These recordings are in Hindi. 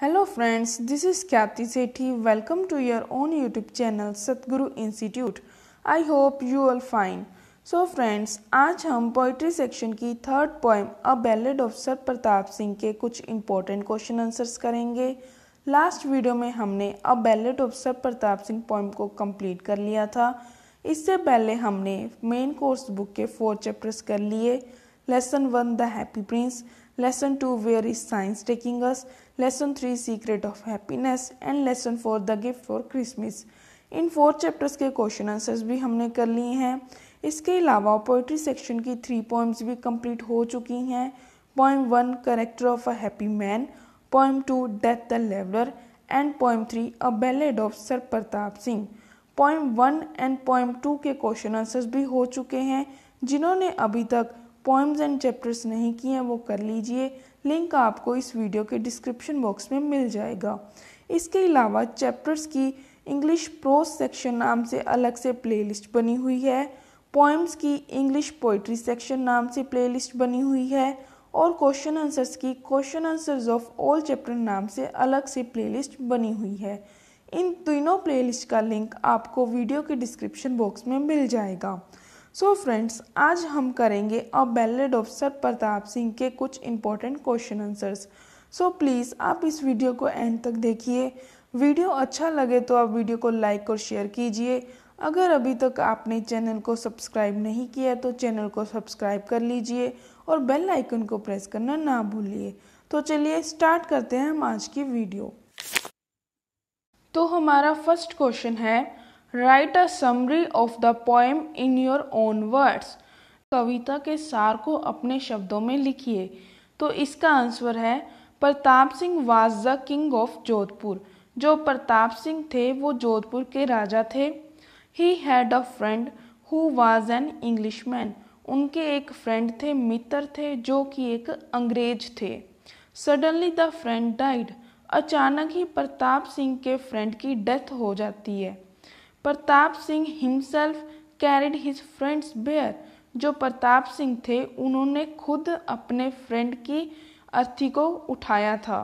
hello friends this is Khyati Sethi welcome to your own YouTube channel Satguru institute I hope you all fine so friends आज हम पोइट्री सेक्शन की third poem a ballad of Sir Pratap Singh के कुछ इंपॉर्टेंट क्वेश्चन आंसर्स करेंगे लास्ट वीडियो में हमने a ballad of Sir Pratap Singh poem को कंप्लीट कर लिया था इससे पहले हमने मेन कोर्स बुक के फोर चैप्टर्स कर लिए lesson one the happy prince lesson 2 where is science taking us lesson 3 secret of happiness and lesson 4 the gift for christmas इन फोर चैप्टर्स के क्वेश्चन आंसर्स भी हमने कर लिए हैं इसके अलावा पोइट्री सेक्शन की थ्री पोइम्स भी कंप्लीट हो चुकी हैं poem one character of a happy man poem two death the leveller and poem three a ballad of Sir Pratap Singh poem one and poem two के क्वेश्चन आंसर्स भी हो चुके हैं जिन्होंने अभी तक पोइम्स एंड चैप्टर्स नहीं किए हैं वो कर लीजिए लिंक आपको इस वीडियो के डिस्क्रिप्शन बॉक्स में मिल जाएगा इसके अलावा चैप्टर्स की इंग्लिश प्रोज सेक्शन नाम से अलग से प्लेलिस्ट बनी हुई है पोइम्स की इंग्लिश पोइट्री सेक्शन नाम से प्लेलिस्ट बनी हुई है और क्वेश्चन आंसर्स की question answers of all chapter नाम से अलग से प्लेलिस्ट बनी हुई है इन तीनों प्लेलिस्ट का लिंक आपको वीडियो के डिस्क्रिप्शन बॉक्स में मिल जाएगा सो so फ्रेंड्स आज हम करेंगे a ballad of Sir Pratap Singh के कुछ important question answers so please आप इस वीडियो को एंड तक देखिए वीडियो अच्छा लगे तो आप वीडियो को लाइक और शेयर कीजिए अगर अभी तक आपने चैनल को सब्सक्राइब नहीं किया तो चैनल को सब्सक्राइब कर लीजिए और बेल आइकन को प्रेस करना ना भूलिए तो चलिए स्टार्ट करते हैं हम आज की वीडियो तो हमारा फर्स्ट क्वेश्चन है write a summary of the poem in your own words कविता के सार को अपने शब्दों में लिखिए तो इसका आंसर है Pratap Singh was the king of Jodhpur जो प्रताप सिंह थे वो जोधपुर के राजा थे he had a friend who was an English man उनके एक फ्रेंड थे मित्र थे जो कि एक अंग्रेज थे सडनली द फ्रेंड डाइड अचानक ही प्रताप सिंह के फ्रेंड की डेथ हो जाती है Pratap Singh himself carried his friend's bier जो प्रताप सिंह थे उन्होंने खुद अपने फ्रेंड की अर्थी को उठाया था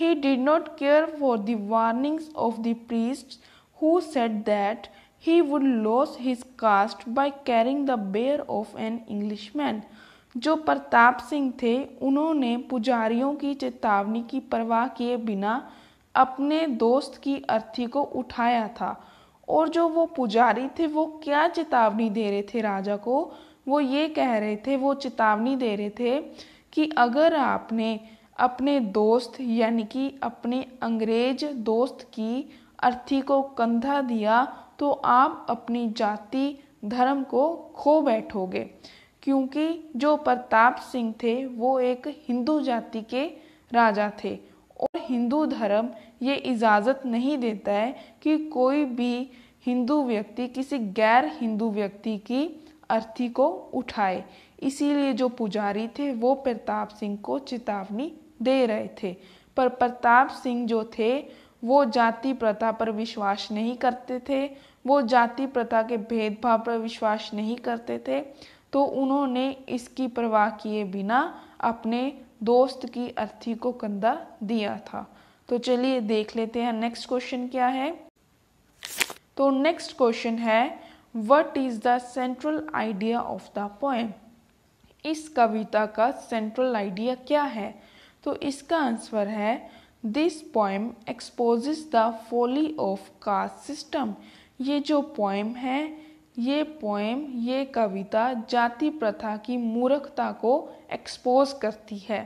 he did not care for the warnings of the priest who said that he would lose his caste by carrying the bier of an English man जो प्रताप सिंह थे उन्होंने पुजारियों की चेतावनी की परवाह किए बिना अपने दोस्त की अर्थी को उठाया था और जो वो पुजारी थे वो क्या चेतावनी दे रहे थे राजा को वो ये कह रहे थे वो चेतावनी दे रहे थे कि अगर आपने अपने दोस्त यानी कि अपने अंग्रेज दोस्त की अर्थी को कंधा दिया तो आप अपनी जाति धर्म को खो बैठोगे क्योंकि जो प्रताप सिंह थे वो एक हिंदू जाति के राजा थे और हिंदू धर्म ये इजाज़त नहीं देता है कि कोई भी हिंदू व्यक्ति किसी गैर हिंदू व्यक्ति की अर्थी को उठाए इसीलिए जो पुजारी थे वो प्रताप सिंह को चेतावनी दे रहे थे पर प्रताप सिंह जो थे वो जाति प्रथा पर विश्वास नहीं करते थे वो जाति प्रथा के भेदभाव पर विश्वास नहीं करते थे तो उन्होंने इसकी परवाह किए बिना अपने दोस्त की अर्थी को कंधा दिया था तो चलिए देख लेते हैं नेक्स्ट क्वेश्चन क्या है तो नेक्स्ट क्वेश्चन है what is the central idea of the poem इस कविता का सेंट्रल आइडिया क्या है तो इसका आंसर है this poem exposes the folly of caste system ये जो पोएम है ये पोएम ये कविता जाति प्रथा की मूर्खता को एक्सपोज करती है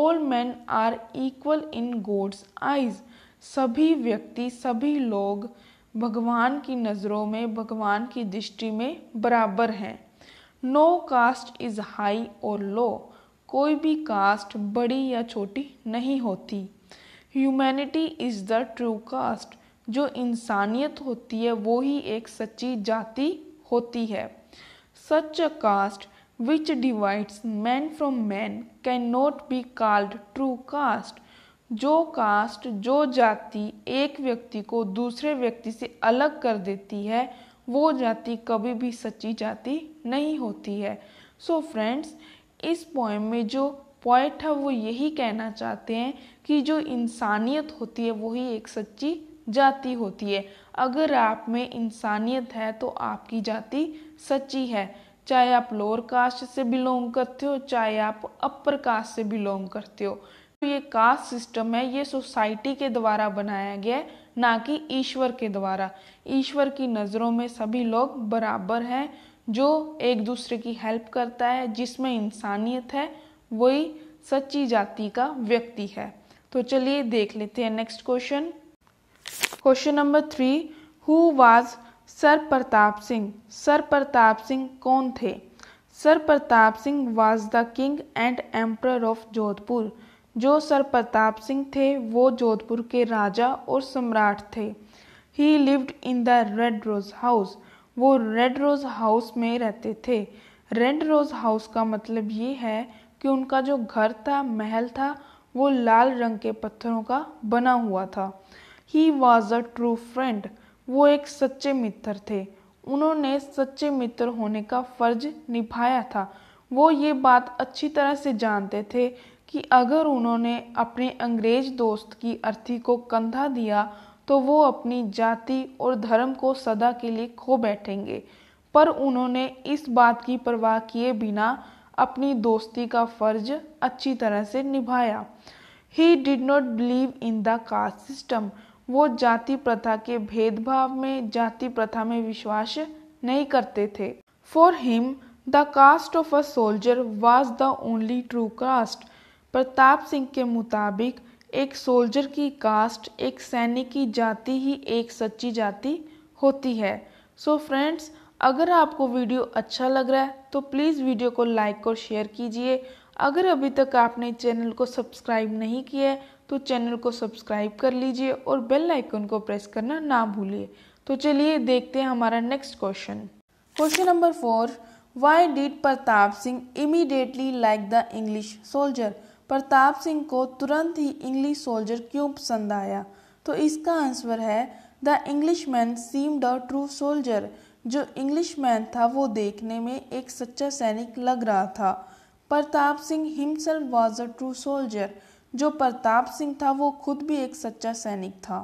all man are equal in God's eyes सभी व्यक्ति सभी लोग भगवान की नज़रों में भगवान की दृष्टि में बराबर हैं नो कास्ट इज़ हाई और लो कोई भी कास्ट बड़ी या छोटी नहीं होती humanity is the true caste जो इंसानियत होती है वो ही एक सच्ची जाति होती है such a caste which divides man from man can not be called true caste जो कास्ट जो जाति एक व्यक्ति को दूसरे व्यक्ति से अलग कर देती है वो जाति कभी भी सच्ची जाति नहीं होती है सो so फ्रेंड्स इस पोएम में जो पॉइंट है वो यही कहना चाहते हैं कि जो इंसानियत होती है वही एक सच्ची जाति होती है अगर आप में इंसानियत है तो आपकी जाति सच्ची है चाहे आप लोअर कास्ट से बिलोंग करते हो चाहे आप अपर कास्ट से बिलोंग करते हो ये कास्ट सिस्टम है ये सोसाइटी के द्वारा बनाया गया है ना कि ईश्वर के द्वारा ईश्वर की नज़रों में सभी लोग बराबर हैं जो एक दूसरे की हेल्प करता है जिसमें इंसानियत है वही सच्ची जाति का व्यक्ति है तो चलिए देख लेते हैं next question question number three who was Sir Pratap Singh Sir Pratap Singh कौन थे Sir Pratap Singh was the king and emperor of Jodhpur जो सर प्रताप सिंह थे वो जोधपुर के राजा और सम्राट थे he lived in the red rose house वो रेड रोज हाउस में रहते थे रेड रोज हाउस का मतलब ये है कि उनका जो घर था महल था वो लाल रंग के पत्थरों का बना हुआ था he was a true friend वो एक सच्चे मित्र थे उन्होंने सच्चे मित्र होने का फर्ज निभाया था वो ये बात अच्छी तरह से जानते थे कि अगर उन्होंने अपने अंग्रेज दोस्त की अर्थी को कंधा दिया तो वो अपनी जाति और धर्म को सदा के लिए खो बैठेंगे पर उन्होंने इस बात की परवाह किए बिना अपनी दोस्ती का फर्ज अच्छी तरह से निभाया he did not believe in the caste system वो जाति प्रथा के भेदभाव में जाति प्रथा में विश्वास नहीं करते थे for him the caste of a soldier was the only true caste Pratap Singh के मुताबिक एक सोल्जर की कास्ट एक सैनिक की जाति ही एक सच्ची जाति होती है सो so फ्रेंड्स अगर आपको वीडियो अच्छा लग रहा है तो प्लीज़ वीडियो को लाइक और शेयर कीजिए अगर अभी तक आपने चैनल को सब्सक्राइब नहीं किया है तो चैनल को सब्सक्राइब कर लीजिए और बेल आइकन को प्रेस करना ना भूलिए तो चलिए देखते हैं हमारा next question question number four why did Pratap Singh immediately like the English soldier Pratap Singh को तुरंत ही इंग्लिश सोल्जर क्यों पसंद आया तो इसका आंसर है the English man seemed a true soldier जो इंग्लिश मैन था वो देखने में एक सच्चा सैनिक लग रहा था Pratap Singh himself was a true soldier जो प्रताप सिंह था वो खुद भी एक सच्चा सैनिक था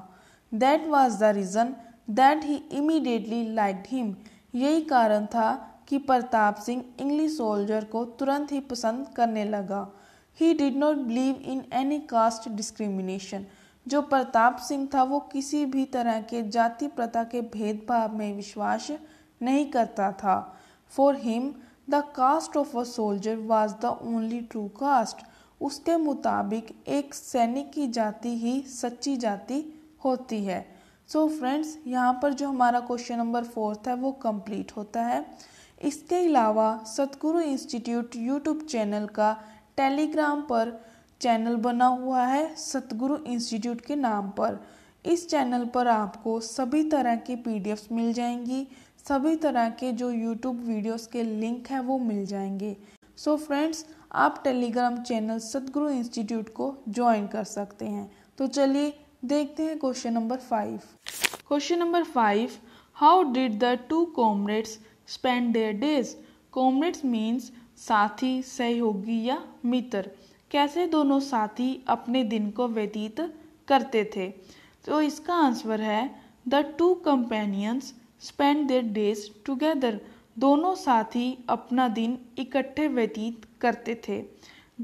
that was the reason that he immediately like him यही कारण था कि प्रताप सिंह इंग्लिश सोल्जर को तुरंत ही पसंद करने लगा he did not believe in any caste discrimination जो प्रताप सिंह था वो किसी भी तरह के जाति प्रथा के भेदभाव में विश्वास नहीं करता था for him the caste of a soldier was the only true caste उसके मुताबिक एक सैनिक की जाति ही सच्ची जाति होती है सो फ्रेंड्स यहाँ पर जो हमारा क्वेश्चन नंबर फोर्थ है वो कंप्लीट होता है इसके अलावा सतगुरु इंस्टीट्यूट यूट्यूब चैनल का टेलीग्राम पर चैनल बना हुआ है सतगुरु इंस्टीट्यूट के नाम पर इस चैनल पर आपको सभी तरह की पी मिल जाएंगी सभी तरह के जो यूट्यूब वीडियोस के लिंक हैं वो मिल जाएंगे सो so फ्रेंड्स आप टेलीग्राम चैनल सतगुरु इंस्टीट्यूट को ज्वाइन कर सकते हैं तो चलिए देखते हैं question number five question number five how did the two comrades spend their days comrades means साथी सहयोगी या मित्र कैसे दोनों साथी अपने दिन को व्यतीत करते थे तो इसका आंसर है the two companions spend their days together दोनों साथी अपना दिन इकट्ठे व्यतीत करते थे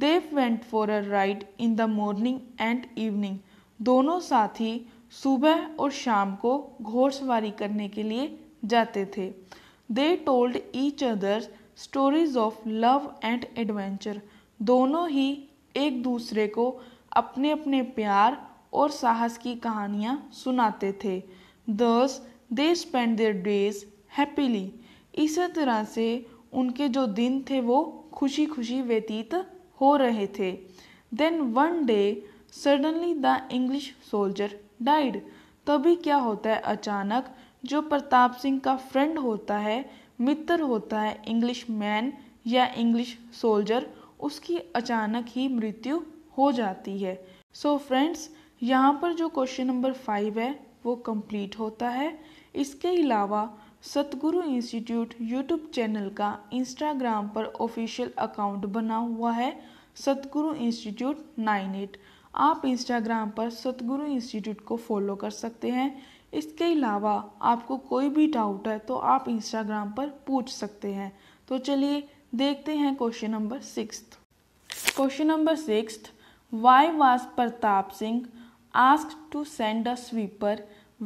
they went for a ride in the morning and evening दोनों साथी सुबह और शाम को घोड़सवारी करने के लिए जाते थे they told each others stories of love and adventure दोनों ही एक दूसरे को अपने अपने प्यार और साहस की कहानियाँ सुनाते थे thus they spend their days happily इसी तरह से उनके जो दिन थे वो खुशी खुशी व्यतीत हो रहे थे then one day suddenly the English soldier died तभी क्या होता है अचानक जो प्रताप सिंह का फ्रेंड होता है मित्र होता है इंग्लिश मैन या इंग्लिश सोल्जर उसकी अचानक ही मृत्यु हो जाती है सो so फ्रेंड्स यहाँ पर जो क्वेश्चन नंबर फाइव है वो कंप्लीट होता है इसके अलावा सतगुरु इंस्टीट्यूट यूट्यूब चैनल का इंस्टाग्राम पर ऑफिशियल अकाउंट बना हुआ है सतगुरु इंस्टीट्यूट नाइन एट आप इंस्टाग्राम पर सतगुरु इंस्टीट्यूट को फॉलो कर सकते हैं इसके अलावा आपको कोई भी डाउट है तो आप इंस्टाग्राम पर पूछ सकते हैं तो चलिए देखते हैं question number six question number six why was Pratap Singh ask to send a sweeper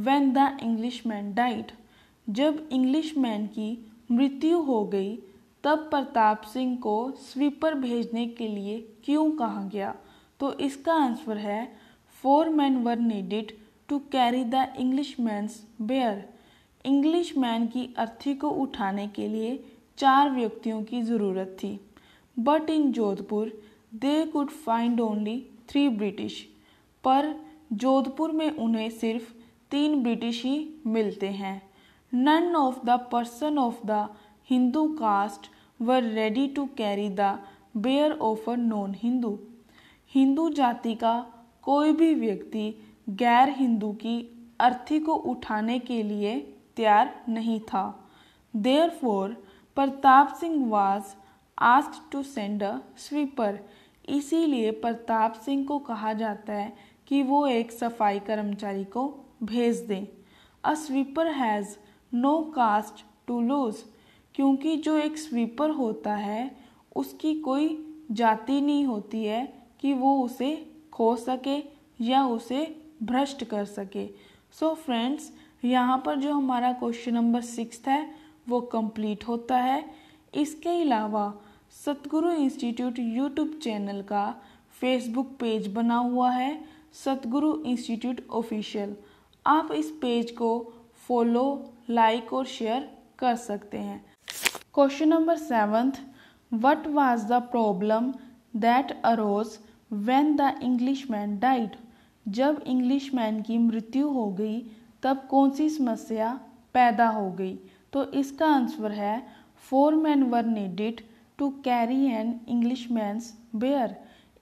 when the English man died जब इंग्लिश मैन की मृत्यु हो गई तब प्रताप सिंह को स्वीपर भेजने के लिए क्यों कहा गया तो इसका आंसर है four men were needed to carry the English man's bier English man की अर्थी को उठाने के लिए चार व्यक्तियों की ज़रूरत थी but in Jodhpur they could find only three British पर जोधपुर में उन्हें सिर्फ तीन ब्रिटिश ही मिलते हैं none of the person of the Hindu caste were ready to carry the bier of a non Hindu हिंदू जाति का कोई भी व्यक्ति गैर हिंदू की अर्थी को उठाने के लिए तैयार नहीं था therefore Pratap Singh was ask to send a sweeper इसीलिए प्रताप सिंह को कहा जाता है कि वो एक सफाई कर्मचारी को भेज दें a sweeper has no caste to lose क्योंकि जो एक स्वीपर होता है उसकी कोई जाति नहीं होती है कि वो उसे खो सके या उसे भ्रष्ट कर सके सो फ्रेंड्स यहाँ पर जो हमारा क्वेश्चन नंबर सिक्स है वो कंप्लीट होता है इसके अलावा सतगुरु इंस्टीट्यूट यूट्यूब चैनल का फेसबुक पेज बना हुआ है सतगुरु इंस्टीट्यूट ऑफिशियल आप इस पेज को फॉलो लाइक और शेयर कर सकते हैं question number seventh what was the problem that arose when the English man died जब इंग्लिश मैन की मृत्यु हो गई तब कौन सी समस्या पैदा हो गई तो इसका आंसर है four men were needed to carry an English man's bier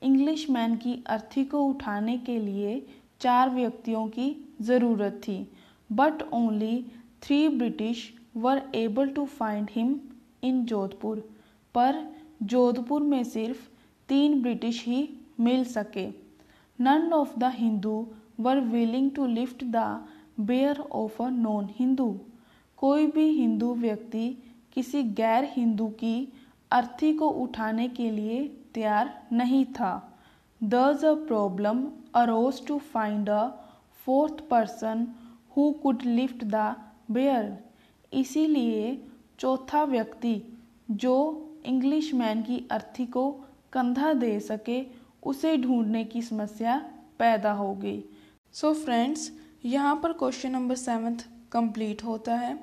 English man की अर्थी को उठाने के लिए चार व्यक्तियों की ज़रूरत थी but only three British were able to find him in Jodhpur पर जोधपुर में सिर्फ तीन ब्रिटिश ही मिल सके none of the Hindu were willing to lift the bier of a non Hindu कोई भी हिंदू व्यक्ति किसी गैर हिंदू की अर्थी को उठाने के लिए तैयार नहीं था there's a problem arose to find a fourth person who could lift the bier इसीलिए चौथा व्यक्ति जो इंग्लिश मैन की अर्थी को कंधा दे सके उसे ढूंढने की समस्या पैदा हो गई सो फ्रेंड्स यहाँ पर क्वेश्चन नंबर सेवन्थ कंप्लीट होता है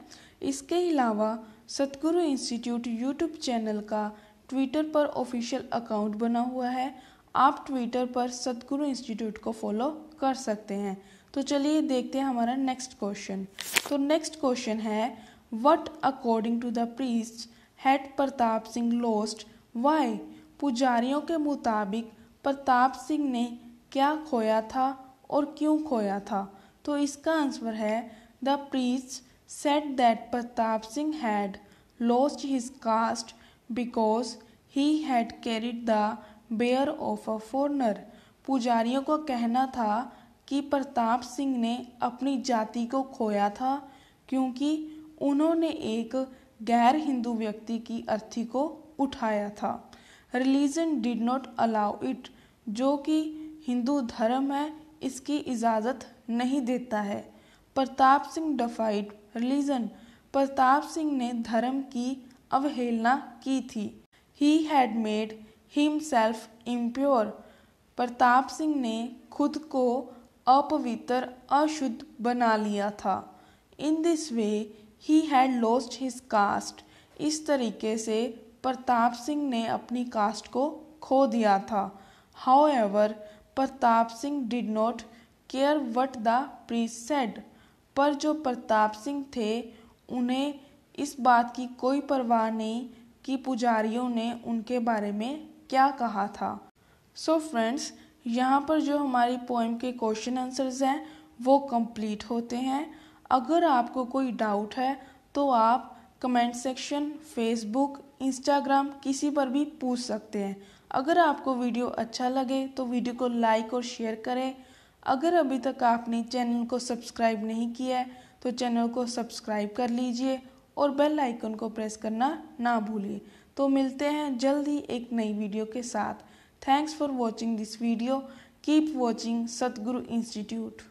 इसके अलावा सतगुरु इंस्टीट्यूट यूट्यूब चैनल का ट्विटर पर ऑफिशियल अकाउंट बना हुआ है आप ट्विटर पर सतगुरु इंस्टीट्यूट को फॉलो कर सकते हैं तो चलिए देखते हैं हमारा नेक्स्ट क्वेश्चन तो नेक्स्ट क्वेश्चन है what according to the priest had Pratap Singh lost why पुजारियों के मुताबिक प्रताप सिंह ने क्या खोया था और क्यों खोया था तो इसका आंसर है the priest said that Pratap Singh had lost his caste because he had carried the bier of a foreigner पुजारियों का कहना था कि प्रताप सिंह ने अपनी जाति को खोया था क्योंकि उन्होंने एक गैर हिंदू व्यक्ति की अर्थी को उठाया था religion did not allow it जो कि हिंदू धर्म है इसकी इजाज़त नहीं देता है प्रताप सिंह डफाइड रिलीजन प्रताप सिंह ने धर्म की अवहेलना की थी he had made self impure Pratap Singh ने खुद को अपवित्र अशुद्ध बना लिया था in this way he had lost his caste इस तरीके से प्रताप सिंह ने अपनी कास्ट को खो दिया था However, Pratap Singh did not care what the priest said पर जो प्रताप सिंह थे उन्हें इस बात की कोई परवाह नहीं कि पुजारियों ने उनके बारे में क्या कहा था सो so फ्रेंड्स यहाँ पर जो हमारी पोएम के क्वेश्चन आंसर्स हैं वो कंप्लीट होते हैं अगर आपको कोई डाउट है तो आप कमेंट सेक्शन फेसबुक इंस्टाग्राम किसी पर भी पूछ सकते हैं अगर आपको वीडियो अच्छा लगे तो वीडियो को लाइक और शेयर करें अगर अभी तक आपने चैनल को सब्सक्राइब नहीं किया है तो चैनल को सब्सक्राइब कर लीजिए और बेल आइकन को प्रेस करना ना भूलिए तो मिलते हैं जल्द ही एक नई वीडियो के साथ thanks for watching this video keep watching Satguru institute